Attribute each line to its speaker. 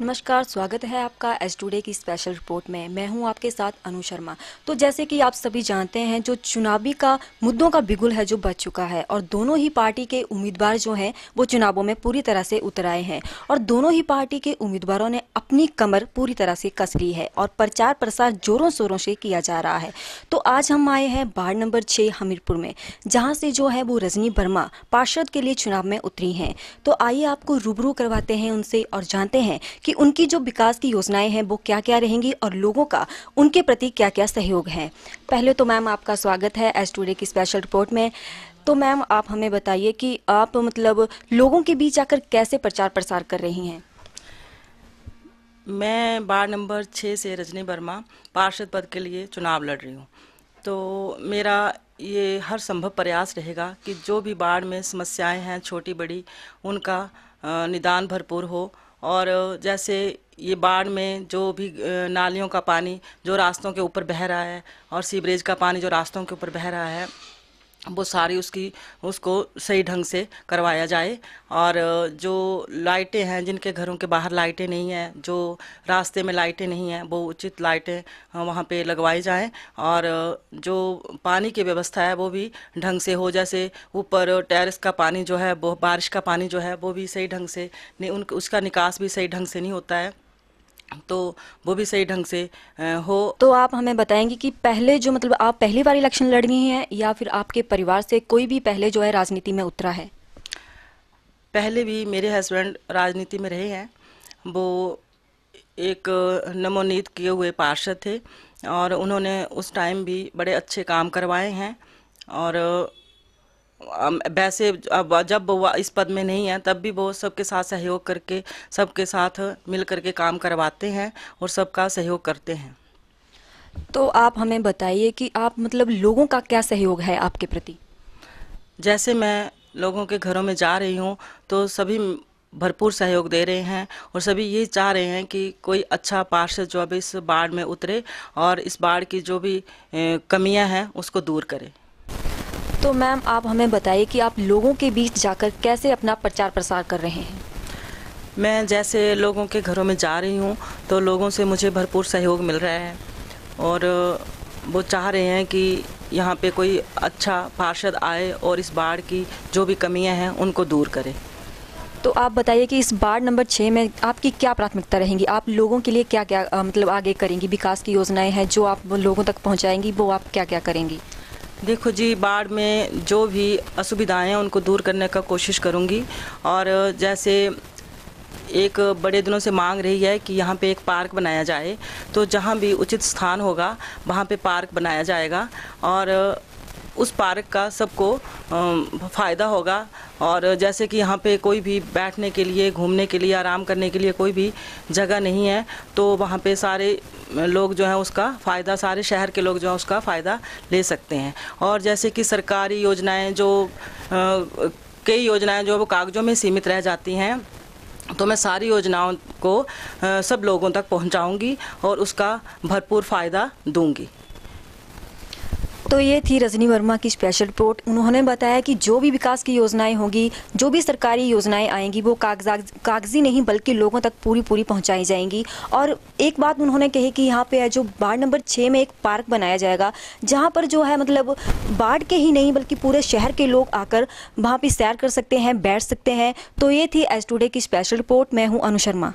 Speaker 1: नमस्कार स्वागत है आपका एस टूडे की स्पेशल रिपोर्ट में मैं हूं आपके साथ अनु शर्मा तो जैसे कि आप सभी जानते हैं जो चुनावी का मुद्दों का बिगुल है जो बच चुका है और दोनों ही पार्टी के उम्मीदवार जो हैं वो चुनावों में पूरी तरह से उतर आए हैं और दोनों ही पार्टी के उम्मीदवारों ने अपनी कमर पूरी तरह से कस ली है और प्रचार प्रसार जोरों शोरों से किया जा रहा है तो आज हम आए हैं वार्ड नंबर छः हमीरपुर में जहाँ से जो है वो रजनी वर्मा पार्षद के लिए चुनाव में उतरी हैं तो आइए आपको रूबरू करवाते हैं उनसे और जानते हैं कि उनकी जो विकास की योजनाएं हैं वो क्या क्या रहेंगी और लोगों का उनके प्रति क्या क्या सहयोग है पहले तो मैम आपका स्वागत है एस टूडे की स्पेशल रिपोर्ट में तो मैम आप हमें बताइए कि आप मतलब लोगों के बीच आकर कैसे प्रचार प्रसार कर रही हैं
Speaker 2: मैं बार नंबर छः से रजनी वर्मा पार्षद पद के लिए चुनाव लड़ रही हूँ तो मेरा ये हर संभव प्रयास रहेगा कि जो भी बाढ़ में समस्याएं हैं छोटी बड़ी उनका निदान भरपूर हो और जैसे ये बाढ़ में जो भी नालियों का पानी जो रास्तों के ऊपर बह रहा है और सीवरेज का पानी जो रास्तों के ऊपर बह रहा है वो सारी उसकी उसको सही ढंग से करवाया जाए और जो लाइटें हैं जिनके घरों के बाहर लाइटें नहीं हैं जो रास्ते में लाइटें नहीं हैं वो उचित लाइटें वहाँ पे लगवाई जाएं और जो पानी की व्यवस्था है वो भी ढंग से हो जैसे ऊपर टेरेस का पानी जो है वो बारिश का पानी जो है वो भी सही ढंग से नहीं उन उसका निकास भी सही ढंग से नहीं होता है तो वो भी सही ढंग से हो
Speaker 1: तो आप हमें बताएंगे कि पहले जो मतलब आप पहली बार इलेक्शन लड़ रही हैं या फिर आपके परिवार से कोई भी पहले जो है राजनीति में उतरा है
Speaker 2: पहले भी मेरे हस्बैंड राजनीति में रहे हैं वो एक नमोनीत किए हुए पार्षद थे और उन्होंने उस टाइम भी बड़े अच्छे काम करवाए हैं और वैसे अब जब वह इस पद में नहीं है तब भी वो सबके साथ सहयोग करके सबके साथ मिल करके काम करवाते हैं और सबका सहयोग करते हैं
Speaker 1: तो आप हमें बताइए कि आप मतलब लोगों का क्या सहयोग है आपके प्रति
Speaker 2: जैसे मैं लोगों के घरों में जा रही हूँ तो सभी भरपूर सहयोग दे रहे हैं और सभी ये चाह रहे हैं कि कोई अच्छा पार्षद जो अभी इस बाढ़ में उतरे और इस बाढ़ की जो भी कमियां हैं उसको दूर करे
Speaker 1: तो मैम आप हमें बताइए कि आप लोगों के बीच जाकर कैसे अपना प्रचार प्रसार कर रहे हैं
Speaker 2: मैं जैसे लोगों के घरों में जा रही हूँ तो लोगों से मुझे भरपूर सहयोग मिल रहा है और वो चाह रहे हैं कि यहाँ पे कोई अच्छा पार्षद आए और इस बाढ़ की जो भी कमियाँ हैं उनको दूर करे
Speaker 1: तो आप बताइए कि इस बाढ़ नंबर छः में आपकी क्या प्राथमिकता रहेंगी आप लोगों के लिए क्या क्या मतलब आगे करेंगी विकास की योजनाएं हैं जो आप लोगों तक पहुँचाएंगी वो आप क्या क्या करेंगी
Speaker 2: देखो जी बाढ़ में जो भी असुविधाएं हैं उनको दूर करने का कोशिश करूंगी और जैसे एक बड़े दिनों से मांग रही है कि यहाँ पे एक पार्क बनाया जाए तो जहाँ भी उचित स्थान होगा वहाँ पे पार्क बनाया जाएगा और उस पार्क का सबको फ़ायदा होगा और जैसे कि यहाँ पे कोई भी बैठने के लिए घूमने के लिए आराम करने के लिए कोई भी जगह नहीं है तो वहाँ पे सारे लोग जो हैं उसका फ़ायदा सारे शहर के लोग जो हैं उसका फ़ायदा ले सकते हैं और जैसे कि सरकारी योजनाएं जो कई योजनाएं जो वो कागज़ों में सीमित रह जाती हैं तो मैं सारी योजनाओं को सब लोगों तक पहुंचाऊंगी और उसका भरपूर फ़ायदा दूंगी
Speaker 1: तो ये थी रजनी वर्मा की स्पेशल रिपोर्ट उन्होंने बताया कि जो भी विकास की योजनाएं होंगी जो भी सरकारी योजनाएं आएंगी वो कागजा कागजी नहीं बल्कि लोगों तक पूरी पूरी पहुंचाई जाएंगी और एक बात उन्होंने कही कि यहाँ पे है जो वार्ड नंबर छः में एक पार्क बनाया जाएगा जहाँ पर जो है मतलब बाढ़ के ही नहीं बल्कि पूरे शहर के लोग आकर वहाँ पर सैर कर सकते हैं बैठ सकते हैं तो ये थी एज टूडे की स्पेशल रिपोर्ट मैं हूँ अनु शर्मा